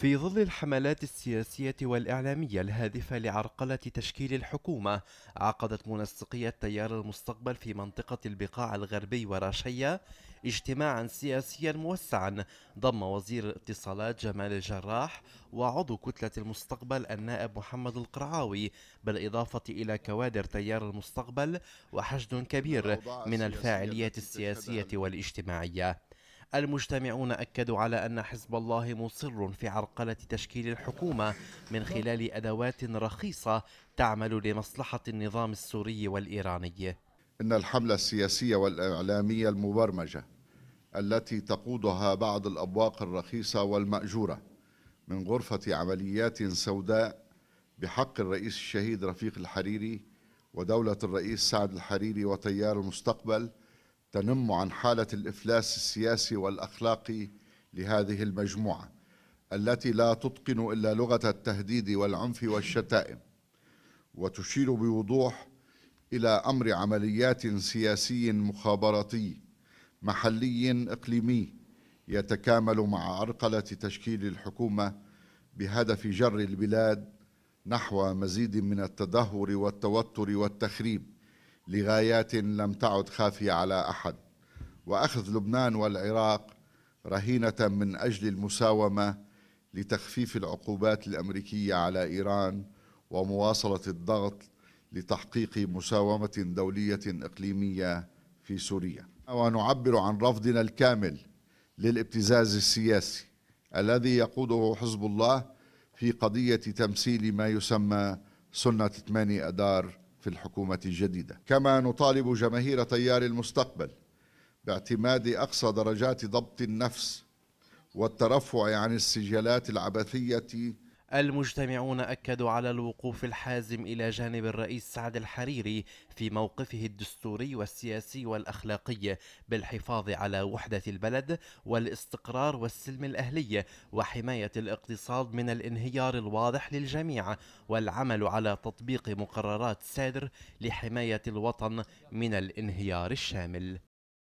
في ظل الحملات السياسية والإعلامية الهادفة لعرقلة تشكيل الحكومة عقدت منسقية تيار المستقبل في منطقة البقاع الغربي وراشية اجتماعا سياسيا موسعا ضم وزير الاتصالات جمال الجراح وعضو كتلة المستقبل النائب محمد القرعاوي بالإضافة إلى كوادر تيار المستقبل وحشد كبير من الفاعليات السياسية والاجتماعية المجتمعون أكدوا على أن حزب الله مصر في عرقلة تشكيل الحكومة من خلال أدوات رخيصة تعمل لمصلحة النظام السوري والإيراني إن الحملة السياسية والإعلامية المبرمجة التي تقودها بعض الأبواق الرخيصة والمأجورة من غرفة عمليات سوداء بحق الرئيس الشهيد رفيق الحريري ودولة الرئيس سعد الحريري وتيار المستقبل تنم عن حالة الإفلاس السياسي والأخلاقي لهذه المجموعة التي لا تتقن إلا لغة التهديد والعنف والشتائم وتشير بوضوح إلى أمر عمليات سياسي مخابراتي محلي إقليمي يتكامل مع عرقلة تشكيل الحكومة بهدف جر البلاد نحو مزيد من التدهور والتوتر والتخريب لغايات لم تعد خافية على أحد وأخذ لبنان والعراق رهينة من أجل المساومة لتخفيف العقوبات الأمريكية على إيران ومواصلة الضغط لتحقيق مساومة دولية إقليمية في سوريا ونعبر عن رفضنا الكامل للابتزاز السياسي الذي يقوده حزب الله في قضية تمثيل ما يسمى سنة 8 أدار في الحكومة الجديدة كما نطالب جماهير تيار المستقبل باعتماد أقصى درجات ضبط النفس والترفع عن السجلات العبثية المجتمعون أكدوا على الوقوف الحازم إلى جانب الرئيس سعد الحريري في موقفه الدستوري والسياسي والأخلاقي بالحفاظ على وحدة البلد والاستقرار والسلم الأهلي وحماية الاقتصاد من الانهيار الواضح للجميع والعمل على تطبيق مقررات سادر لحماية الوطن من الانهيار الشامل